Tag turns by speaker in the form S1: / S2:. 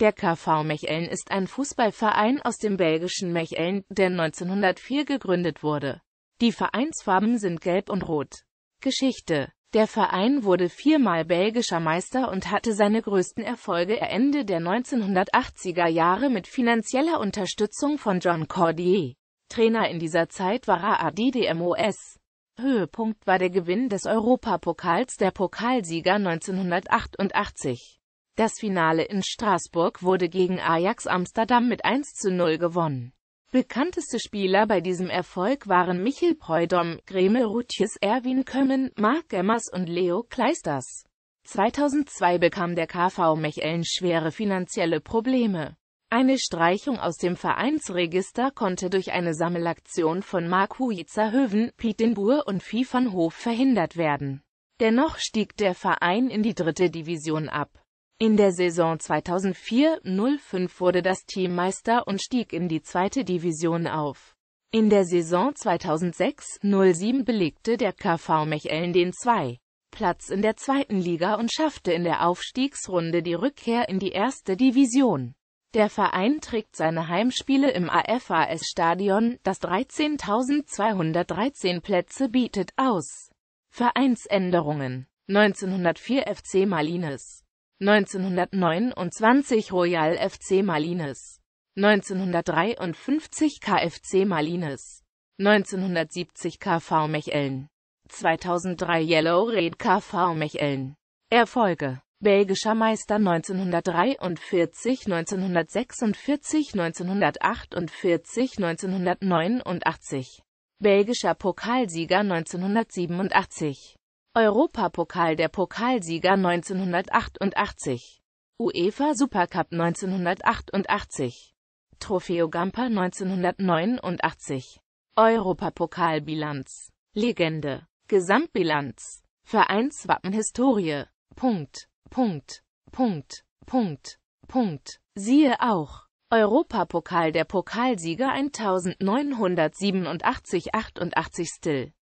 S1: Der KV Mechelen ist ein Fußballverein aus dem belgischen Mechelen, der 1904 gegründet wurde. Die Vereinsfarben sind gelb und rot. Geschichte Der Verein wurde viermal belgischer Meister und hatte seine größten Erfolge Ende der 1980er Jahre mit finanzieller Unterstützung von John Cordier. Trainer in dieser Zeit war Raadi DMOS. Höhepunkt war der Gewinn des Europapokals der Pokalsieger 1988. Das Finale in Straßburg wurde gegen Ajax Amsterdam mit 1 zu 0 gewonnen. Bekannteste Spieler bei diesem Erfolg waren Michel Preudom, Gremel Rutjes, Erwin Kömmen, Marc Gemmers und Leo Kleisters. 2002 bekam der KV Mechelen schwere finanzielle Probleme. Eine Streichung aus dem Vereinsregister konnte durch eine Sammelaktion von Mark Huizer Höven, Pietenbuhr und Vieh van Hof verhindert werden. Dennoch stieg der Verein in die dritte Division ab. In der Saison 2004-05 wurde das Team Meister und stieg in die zweite Division auf. In der Saison 2006-07 belegte der KV Mechelen den 2. Platz in der zweiten Liga und schaffte in der Aufstiegsrunde die Rückkehr in die erste Division. Der Verein trägt seine Heimspiele im AFAS-Stadion, das 13.213 Plätze bietet, aus. Vereinsänderungen 1904 FC Malines 1929 Royal FC Malines, 1953 KFC Malines, 1970 KV Mechelen, 2003 Yellow Red KV Mechelen. Erfolge Belgischer Meister 1943, 1946, 1948, 1989. Belgischer Pokalsieger 1987. Europapokal der Pokalsieger 1988. UEFA Supercup 1988. Trofeo Gamper 1989. Europapokalbilanz. Legende. Gesamtbilanz. Vereinswappenhistorie. Punkt. Punkt. Punkt. Punkt. Punkt. Siehe auch. Europapokal der Pokalsieger 1987 88 Still.